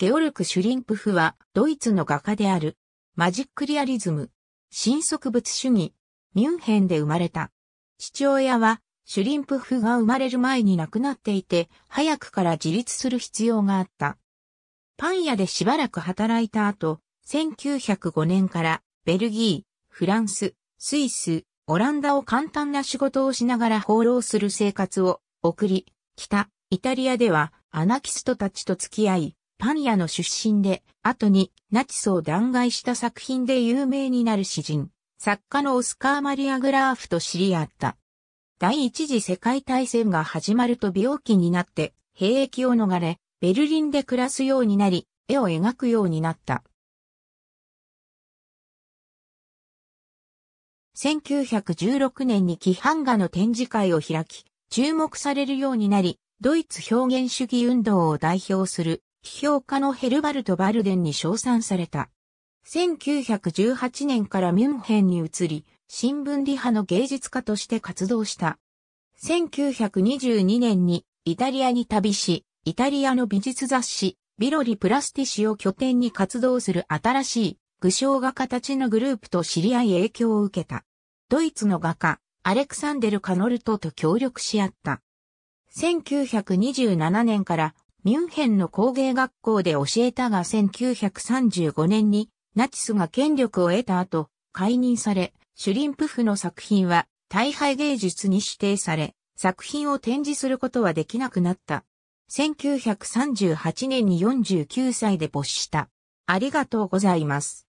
ゲオルク・シュリンプフは、ドイツの画家である。マジックリアリズム、新植物主義、ミュンヘンで生まれた。父親は、シュリンプフが生まれる前に亡くなっていて、早くから自立する必要があった。パン屋でしばらく働いた後、1905年からベルギー、フランス、スイス、オランダを簡単な仕事をしながら放浪する生活を送り、北、イタリアではアナキストたちと付き合い、パン屋の出身で、後にナチスを弾劾した作品で有名になる詩人、作家のオスカー・マリア・グラーフと知り合った。第一次世界大戦が始まると病気になって兵役を逃れ、ベルリンで暮らすようになり、絵を描くようになった。1916年に規範画の展示会を開き、注目されるようになり、ドイツ表現主義運動を代表する批評家のヘルバルト・バルデンに称賛された。1918年からミュンヘンに移り、新聞リハの芸術家として活動した。1922年にイタリアに旅し、イタリアの美術雑誌、ビロリ・プラスティシを拠点に活動する新しい具象画家たちのグループと知り合い影響を受けた。ドイツの画家、アレクサンデル・カノルトと協力し合った。1927年からミュンヘンの工芸学校で教えたが1935年にナチスが権力を得た後、解任され、シュリンプフの作品は大敗芸術に指定され、作品を展示することはできなくなった。1938年に49歳で没した。ありがとうございます。